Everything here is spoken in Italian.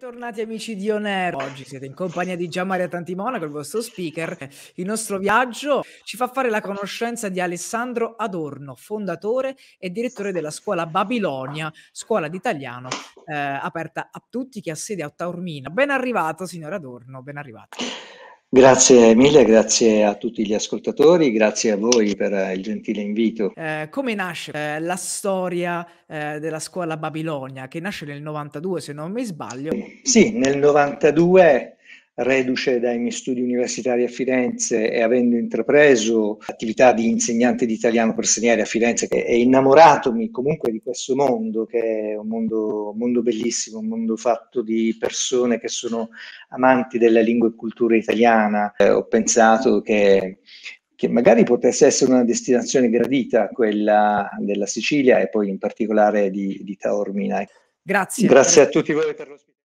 Bentornati amici di Onero. Oggi siete in compagnia di Gianmaria Tantimona con il vostro speaker. Il nostro viaggio ci fa fare la conoscenza di Alessandro Adorno, fondatore e direttore della scuola Babilonia, scuola d'italiano eh, aperta a tutti che ha sede a Taormina. Ben arrivato signor Adorno, ben arrivato. Grazie Emilia, grazie a tutti gli ascoltatori, grazie a voi per eh, il gentile invito. Eh, come nasce eh, la storia eh, della scuola Babilonia, che nasce nel 92 se non mi sbaglio? Sì, nel 92 reduce dai miei studi universitari a Firenze e avendo intrapreso attività di insegnante di italiano per stranieri a Firenze e innamoratomi comunque di questo mondo che è un mondo, mondo bellissimo, un mondo fatto di persone che sono amanti della lingua e cultura italiana, eh, ho pensato che che magari potesse essere una destinazione gradita, quella della Sicilia e poi in particolare di, di Taormina. Grazie. Grazie a tutti voi per lo spazio.